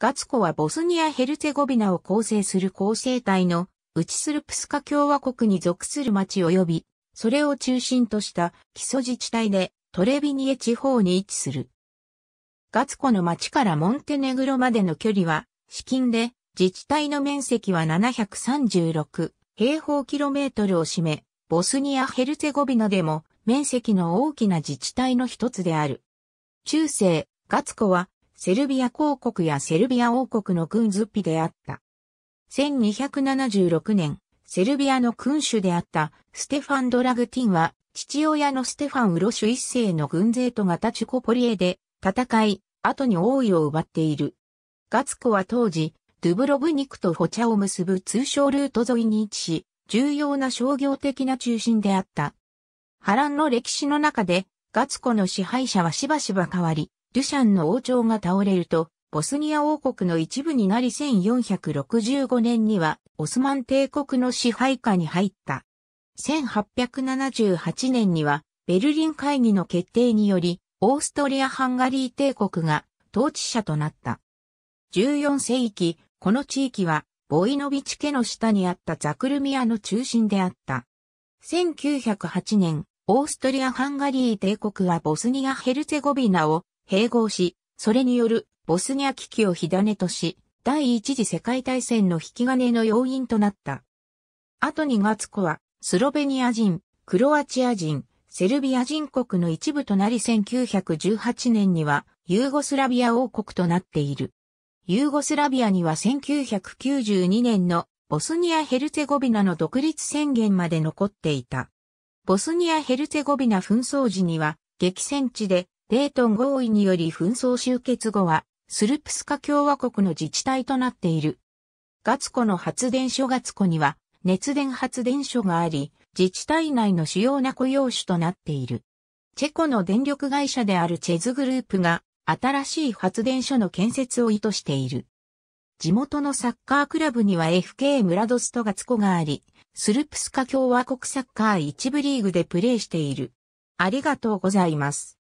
ガツコはボスニア・ヘルツェゴビナを構成する構成体のウチスルプスカ共和国に属する町及び、それを中心とした基礎自治体でトレビニエ地方に位置する。ガツコの町からモンテネグロまでの距離は、至近で自治体の面積は736平方キロメートルを占め、ボスニア・ヘルツェゴビナでも面積の大きな自治体の一つである。中世、ガツコはセルビア公国やセルビア王国の軍ズッピであった。1276年、セルビアの君主であったステファン・ドラグティンは、父親のステファン・ウロシュ一世の軍勢とガタチュコポリエで戦い、後に王位を奪っている。ガツコは当時、ドゥブロブニクとホチャを結ぶ通称ルート沿いに位置し、重要な商業的な中心であった。波乱の歴史の中で、ガツコの支配者はしばしば変わり、ルシャンの王朝が倒れると、ボスニア王国の一部になり1465年には、オスマン帝国の支配下に入った。1878年には、ベルリン会議の決定により、オーストリア・ハンガリー帝国が統治者となった。14世紀、この地域は、ボイノビチ家の下にあったザクルミアの中心であった。1908年、オーストリア・ハンガリー帝国はボスニア・ヘルツェゴビナを併合し、それによるボスニア危機を火種とし、第一次世界大戦の引き金の要因となった。後にガツコは、スロベニア人、クロアチア人、セルビア人国の一部となり1918年には、ユーゴスラビア王国となっている。ユーゴスラビアには1992年のボスニア・ヘルツェゴビナの独立宣言まで残っていた。ボスニア・ヘルツェゴビナ紛争時には、激戦地でデートン合意により紛争終結後は、スルプスカ共和国の自治体となっている。ガツコの発電所ガツコには、熱電発電所があり、自治体内の主要な雇用種となっている。チェコの電力会社であるチェズグループが、新しい発電所の建設を意図している。地元のサッカークラブには FK ムラドストガツコがあり、スルプスカ共和国サッカー一部リーグでプレーしている。ありがとうございます。